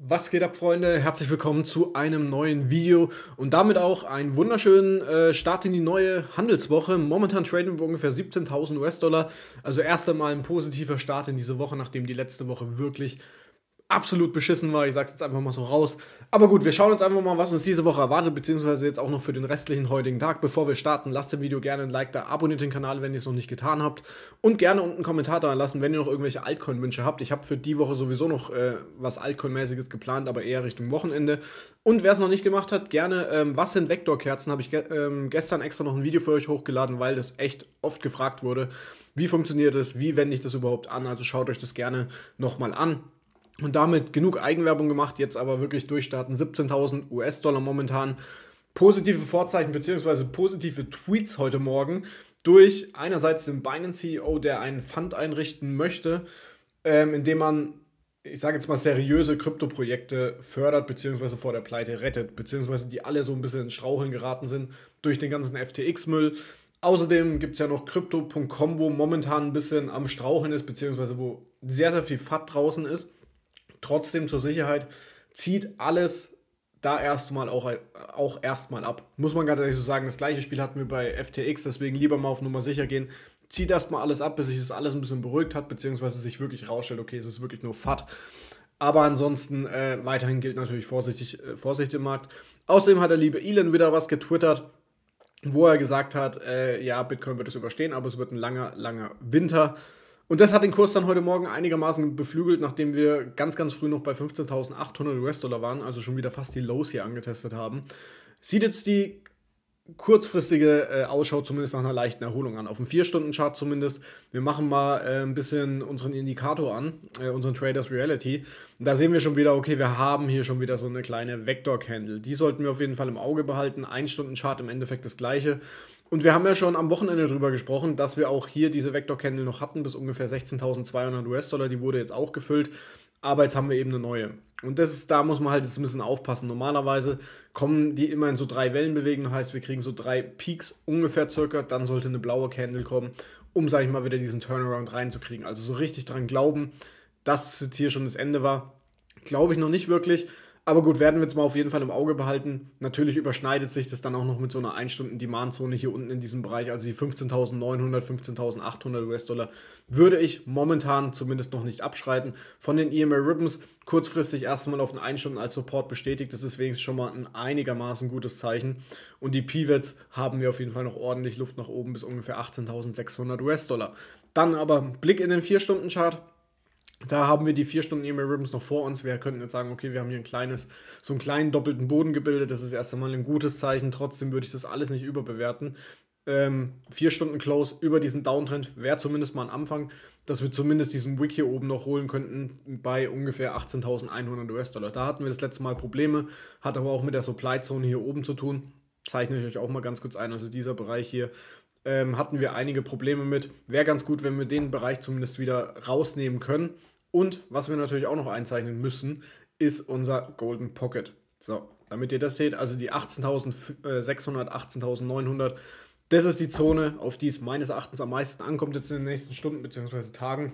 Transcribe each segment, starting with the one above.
Was geht ab, Freunde? Herzlich willkommen zu einem neuen Video und damit auch einen wunderschönen äh, Start in die neue Handelswoche. Momentan traden wir ungefähr 17.000 US-Dollar, also erst einmal ein positiver Start in diese Woche, nachdem die letzte Woche wirklich absolut beschissen war. Ich sag's jetzt einfach mal so raus. Aber gut, wir schauen uns einfach mal, was uns diese Woche erwartet, beziehungsweise jetzt auch noch für den restlichen heutigen Tag. Bevor wir starten, lasst dem Video gerne ein Like da, abonniert den Kanal, wenn ihr es noch nicht getan habt und gerne unten einen Kommentar da lassen, wenn ihr noch irgendwelche Altcoin-Wünsche habt. Ich habe für die Woche sowieso noch äh, was Altcoin-mäßiges geplant, aber eher Richtung Wochenende. Und wer es noch nicht gemacht hat, gerne, ähm, was sind Vektorkerzen? Habe ich ge ähm, gestern extra noch ein Video für euch hochgeladen, weil das echt oft gefragt wurde. Wie funktioniert das? Wie wende ich das überhaupt an? Also schaut euch das gerne nochmal an und damit genug Eigenwerbung gemacht, jetzt aber wirklich durchstarten. 17.000 US-Dollar momentan. Positive Vorzeichen bzw. positive Tweets heute Morgen durch einerseits den Binance-CEO, der einen Fund einrichten möchte, ähm, indem man, ich sage jetzt mal, seriöse Kryptoprojekte fördert bzw. vor der Pleite rettet, bzw. die alle so ein bisschen ins Straucheln geraten sind durch den ganzen FTX-Müll. Außerdem gibt es ja noch Crypto.com, wo momentan ein bisschen am Straucheln ist, beziehungsweise wo sehr, sehr viel FAT draußen ist. Trotzdem zur Sicherheit zieht alles da erstmal auch, auch erstmal ab. Muss man ganz ehrlich so sagen, das gleiche Spiel hatten wir bei FTX, deswegen lieber mal auf Nummer sicher gehen. Zieht erstmal alles ab, bis sich das alles ein bisschen beruhigt hat, beziehungsweise sich wirklich rausstellt, okay, es ist wirklich nur FAT. Aber ansonsten äh, weiterhin gilt natürlich vorsichtig, äh, Vorsicht im Markt. Außerdem hat der liebe Elon wieder was getwittert, wo er gesagt hat, äh, ja, Bitcoin wird es überstehen, aber es wird ein langer, langer Winter. Und das hat den Kurs dann heute Morgen einigermaßen beflügelt, nachdem wir ganz, ganz früh noch bei 15.800 US-Dollar waren, also schon wieder fast die Lows hier angetestet haben. Sieht jetzt die kurzfristige äh, Ausschau zumindest nach einer leichten Erholung an. Auf dem 4-Stunden-Chart zumindest. Wir machen mal äh, ein bisschen unseren Indikator an, äh, unseren Traders Reality. Und da sehen wir schon wieder, okay, wir haben hier schon wieder so eine kleine Vector-Candle. Die sollten wir auf jeden Fall im Auge behalten. 1-Stunden-Chart im Endeffekt das gleiche. Und wir haben ja schon am Wochenende darüber gesprochen, dass wir auch hier diese Vector Candle noch hatten bis ungefähr 16.200 US-Dollar. Die wurde jetzt auch gefüllt, aber jetzt haben wir eben eine neue. Und das ist, da muss man halt jetzt ein bisschen aufpassen. Normalerweise kommen die immer in so drei Wellenbewegungen, heißt, wir kriegen so drei Peaks ungefähr circa, dann sollte eine blaue Candle kommen, um, sag ich mal, wieder diesen Turnaround reinzukriegen. Also so richtig dran glauben, dass es jetzt hier schon das Ende war, glaube ich noch nicht wirklich. Aber gut, werden wir jetzt mal auf jeden Fall im Auge behalten. Natürlich überschneidet sich das dann auch noch mit so einer 1-Stunden-Demand-Zone hier unten in diesem Bereich, also die 15.900, 15.800 US-Dollar, würde ich momentan zumindest noch nicht abschreiten. Von den EMA Ribbons kurzfristig erstmal auf den 1 Stunden als Support bestätigt, das ist wenigstens schon mal ein einigermaßen gutes Zeichen. Und die Pivots haben wir auf jeden Fall noch ordentlich Luft nach oben bis ungefähr 18.600 US-Dollar. Dann aber Blick in den 4-Stunden-Chart. Da haben wir die vier Stunden E-Mail Ribbons noch vor uns. Wir könnten jetzt sagen, okay, wir haben hier ein kleines, so einen kleinen doppelten Boden gebildet. Das ist erst einmal ein gutes Zeichen. Trotzdem würde ich das alles nicht überbewerten. Ähm, vier Stunden Close über diesen Downtrend wäre zumindest mal ein Anfang, dass wir zumindest diesen Wick hier oben noch holen könnten bei ungefähr 18.100 US-Dollar. Da hatten wir das letzte Mal Probleme, hat aber auch mit der Supply Zone hier oben zu tun. Zeichne ich euch auch mal ganz kurz ein. Also dieser Bereich hier ähm, hatten wir einige Probleme mit. Wäre ganz gut, wenn wir den Bereich zumindest wieder rausnehmen können. Und was wir natürlich auch noch einzeichnen müssen, ist unser Golden Pocket. So, damit ihr das seht, also die 18.600, 18.900, äh, das ist die Zone, auf die es meines Erachtens am meisten ankommt jetzt in den nächsten Stunden bzw. Tagen.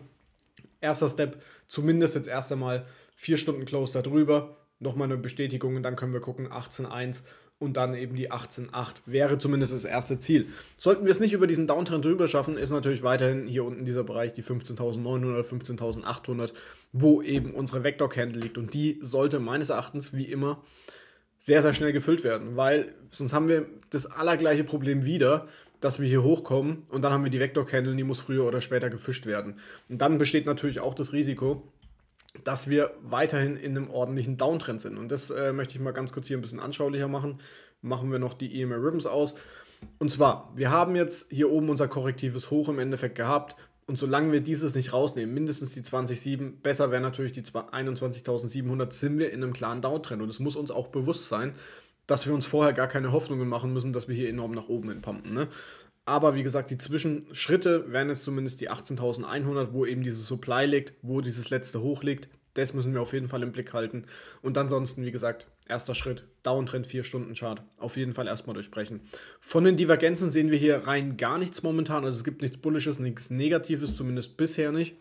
Erster Step, zumindest jetzt erst einmal vier Stunden Close darüber nochmal eine Bestätigung und dann können wir gucken, 18.1 und dann eben die 18.8 wäre zumindest das erste Ziel. Sollten wir es nicht über diesen Downtrend drüber schaffen, ist natürlich weiterhin hier unten dieser Bereich die 15.900, 15.800, wo eben unsere Vektor-Candle liegt und die sollte meines Erachtens wie immer sehr, sehr schnell gefüllt werden, weil sonst haben wir das allergleiche Problem wieder, dass wir hier hochkommen und dann haben wir die Vektor-Candle, die muss früher oder später gefischt werden. Und dann besteht natürlich auch das Risiko, dass wir weiterhin in einem ordentlichen Downtrend sind. Und das äh, möchte ich mal ganz kurz hier ein bisschen anschaulicher machen. Machen wir noch die EMA Ribbons aus. Und zwar, wir haben jetzt hier oben unser korrektives Hoch im Endeffekt gehabt. Und solange wir dieses nicht rausnehmen, mindestens die 20.7, besser wäre natürlich die 21.700, sind wir in einem klaren Downtrend. Und es muss uns auch bewusst sein, dass wir uns vorher gar keine Hoffnungen machen müssen, dass wir hier enorm nach oben hinpumpen. Ne? Aber wie gesagt, die Zwischenschritte wären jetzt zumindest die 18.100, wo eben dieses Supply liegt, wo dieses letzte Hoch liegt. Das müssen wir auf jeden Fall im Blick halten. Und ansonsten, wie gesagt, erster Schritt, Downtrend 4-Stunden-Chart. Auf jeden Fall erstmal durchbrechen. Von den Divergenzen sehen wir hier rein gar nichts momentan. Also es gibt nichts Bullisches, nichts Negatives, zumindest bisher nicht.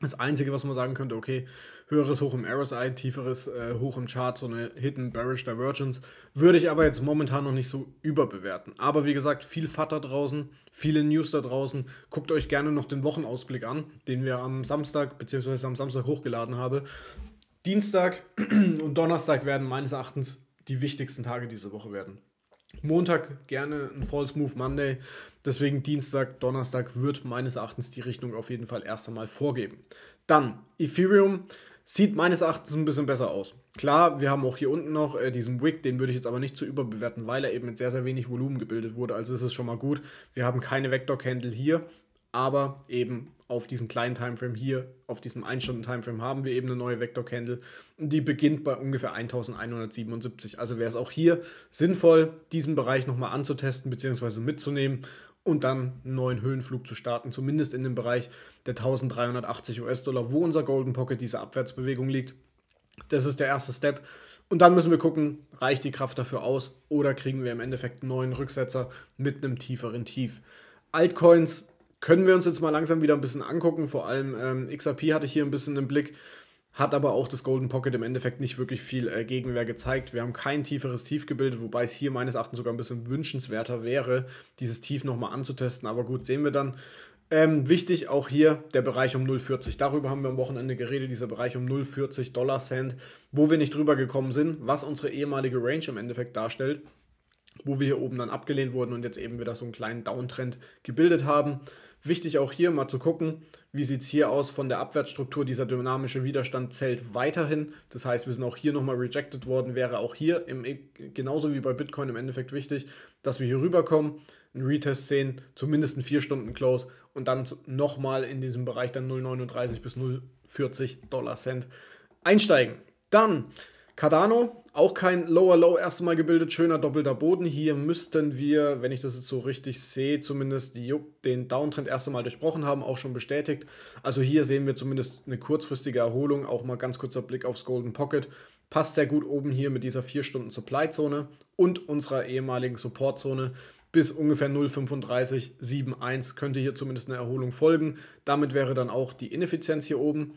Das Einzige, was man sagen könnte, okay, höheres Hoch im RSI, tieferes äh, Hoch im Chart, so eine Hidden Bearish Divergence, würde ich aber jetzt momentan noch nicht so überbewerten. Aber wie gesagt, viel Fat da draußen, viele News da draußen. Guckt euch gerne noch den Wochenausblick an, den wir am Samstag bzw. am Samstag hochgeladen haben. Dienstag und Donnerstag werden meines Erachtens die wichtigsten Tage diese Woche werden. Montag gerne ein False Move Monday. Deswegen Dienstag, Donnerstag wird meines Erachtens die Richtung auf jeden Fall erst einmal vorgeben. Dann Ethereum sieht meines Erachtens ein bisschen besser aus. Klar, wir haben auch hier unten noch äh, diesen Wick, den würde ich jetzt aber nicht zu überbewerten, weil er eben mit sehr, sehr wenig Volumen gebildet wurde. Also ist es schon mal gut. Wir haben keine Vector-Candle hier aber eben auf diesen kleinen Timeframe hier, auf diesem 1-Stunden-Timeframe haben wir eben eine neue Vektor-Candle und die beginnt bei ungefähr 1177. Also wäre es auch hier sinnvoll, diesen Bereich nochmal anzutesten bzw. mitzunehmen und dann einen neuen Höhenflug zu starten, zumindest in dem Bereich der 1380 US-Dollar, wo unser Golden Pocket, diese Abwärtsbewegung liegt. Das ist der erste Step. Und dann müssen wir gucken, reicht die Kraft dafür aus oder kriegen wir im Endeffekt einen neuen Rücksetzer mit einem tieferen Tief. Altcoins können wir uns jetzt mal langsam wieder ein bisschen angucken. Vor allem ähm, XRP hatte ich hier ein bisschen im Blick, hat aber auch das Golden Pocket im Endeffekt nicht wirklich viel äh, Gegenwehr gezeigt. Wir haben kein tieferes Tief gebildet, wobei es hier meines Erachtens sogar ein bisschen wünschenswerter wäre, dieses Tief nochmal anzutesten. Aber gut, sehen wir dann. Ähm, wichtig auch hier der Bereich um 0,40. Darüber haben wir am Wochenende geredet, dieser Bereich um 0,40 Dollar Cent, wo wir nicht drüber gekommen sind, was unsere ehemalige Range im Endeffekt darstellt wo wir hier oben dann abgelehnt wurden und jetzt eben wieder so einen kleinen Downtrend gebildet haben. Wichtig auch hier mal zu gucken, wie sieht es hier aus von der Abwärtsstruktur. Dieser dynamische Widerstand zählt weiterhin. Das heißt, wir sind auch hier nochmal rejected worden. Wäre auch hier im, e- genauso wie bei Bitcoin im Endeffekt wichtig, dass wir hier rüberkommen, einen Retest sehen, zumindest einen 4-Stunden-Close und dann nochmal in diesem Bereich dann 0,39 bis 0,40 Dollar Cent einsteigen. Dann Cardano, auch kein Lower Low erst erstmal gebildet, schöner doppelter Boden. Hier müssten wir, wenn ich das jetzt so richtig sehe, zumindest die, den Downtrend erst einmal durchbrochen haben, auch schon bestätigt. Also hier sehen wir zumindest eine kurzfristige Erholung, auch mal ganz kurzer Blick aufs Golden Pocket. Passt sehr gut oben hier mit dieser 4-Stunden-Supply-Zone und unserer ehemaligen Support-Zone bis ungefähr 0,3571 könnte hier zumindest eine Erholung folgen. Damit wäre dann auch die Ineffizienz hier oben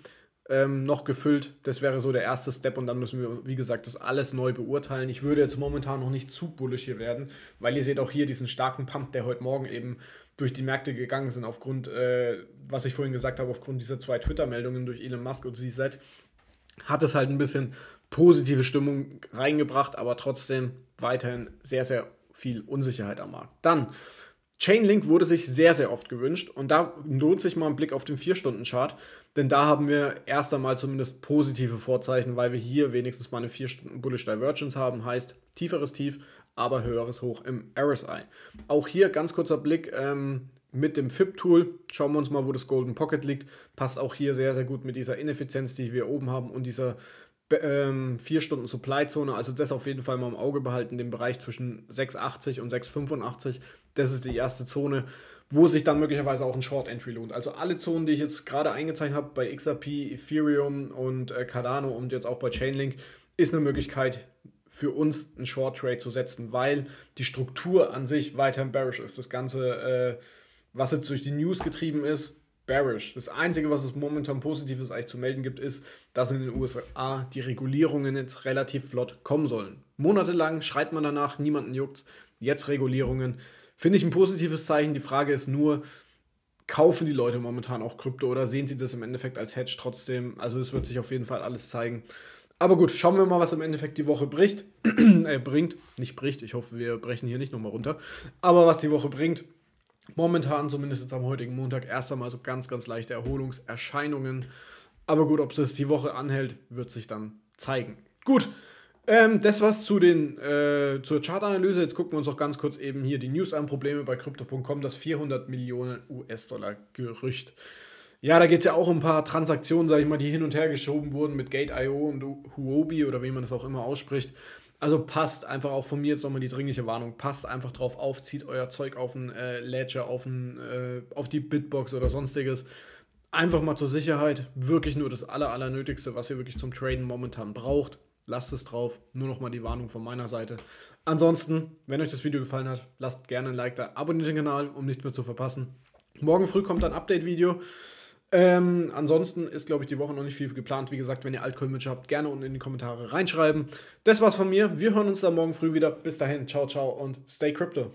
ähm, noch gefüllt. Das wäre so der erste Step und dann müssen wir, wie gesagt, das alles neu beurteilen. Ich würde jetzt momentan noch nicht zu bullisch hier werden, weil ihr seht auch hier diesen starken Pump, der heute Morgen eben durch die Märkte gegangen sind, aufgrund, äh, was ich vorhin gesagt habe, aufgrund dieser zwei Twitter-Meldungen durch Elon Musk und CZ, hat es halt ein bisschen positive Stimmung reingebracht, aber trotzdem weiterhin sehr, sehr viel Unsicherheit am Markt. Dann Chainlink wurde sich sehr, sehr oft gewünscht und da lohnt sich mal ein Blick auf den 4-Stunden-Chart, denn da haben wir erst einmal zumindest positive Vorzeichen, weil wir hier wenigstens mal eine 4-Stunden-Bullish Divergence haben, heißt tieferes Tief, aber höheres Hoch im RSI. Auch hier ganz kurzer Blick, ähm, mit dem FIP-Tool. Schauen wir uns mal, wo das Golden Pocket liegt. Passt auch hier sehr, sehr gut mit dieser Ineffizienz, die wir oben haben und dieser ähm, 4-Stunden-Supply-Zone. Also das auf jeden Fall mal im Auge behalten, den Bereich zwischen 6,80 und 6,85. Das ist die erste Zone, wo sich dann möglicherweise auch ein Short-Entry lohnt. Also alle Zonen, die ich jetzt gerade eingezeichnet habe, bei XRP, Ethereum und äh, Cardano und jetzt auch bei Chainlink, ist eine Möglichkeit, für uns einen Short Trade zu setzen, weil die Struktur an sich weiterhin bearish ist. Das ganze äh, was jetzt durch die News getrieben ist, bearish. Das Einzige, was es momentan Positives eigentlich zu melden gibt, ist, dass in den USA die Regulierungen jetzt relativ flott kommen sollen. Monatelang schreit man danach, niemanden juckt's. Jetzt Regulierungen. Finde ich ein positives Zeichen. Die Frage ist nur, kaufen die Leute momentan auch Krypto oder sehen sie das im Endeffekt als Hedge trotzdem? Also es wird sich auf jeden Fall alles zeigen. Aber gut, schauen wir mal, was im Endeffekt die Woche bricht. äh, bringt. Nicht bricht, ich hoffe, wir brechen hier nicht nochmal runter. Aber was die Woche bringt momentan, zumindest jetzt am heutigen Montag, erst einmal so ganz, ganz leichte Erholungserscheinungen. Aber gut, ob es die Woche anhält, wird sich dann zeigen. Gut, ähm, das war's zu den, äh, zur Chartanalyse. Jetzt gucken wir uns noch ganz kurz eben hier die News an. Probleme bei Crypto.com, das 400 Millionen US-Dollar Gerücht. Ja, da geht es ja auch um ein paar Transaktionen, sage ich mal, die hin und her geschoben wurden mit Gate.io und Huobi oder wie man das auch immer ausspricht. Also passt einfach auch von mir jetzt nochmal die dringliche Warnung, passt einfach drauf auf, zieht euer Zeug auf den äh, Ledger, auf, den, äh, auf die Bitbox oder sonstiges. Einfach mal zur Sicherheit, wirklich nur das aller, allernötigste, was ihr wirklich zum Traden momentan braucht. Lasst es drauf, nur nochmal die Warnung von meiner Seite. Ansonsten, wenn euch das Video gefallen hat, lasst gerne ein Like da, abonniert den Kanal, um nichts mehr zu verpassen. Morgen früh kommt ein Update-Video. Ähm, ansonsten ist, glaube ich, die Woche noch nicht viel geplant. Wie gesagt, wenn ihr Altcoin-Wünsche habt, gerne unten in die Kommentare reinschreiben. Das war's von mir. Wir hören uns dann morgen früh wieder. Bis dahin, ciao, ciao und stay crypto.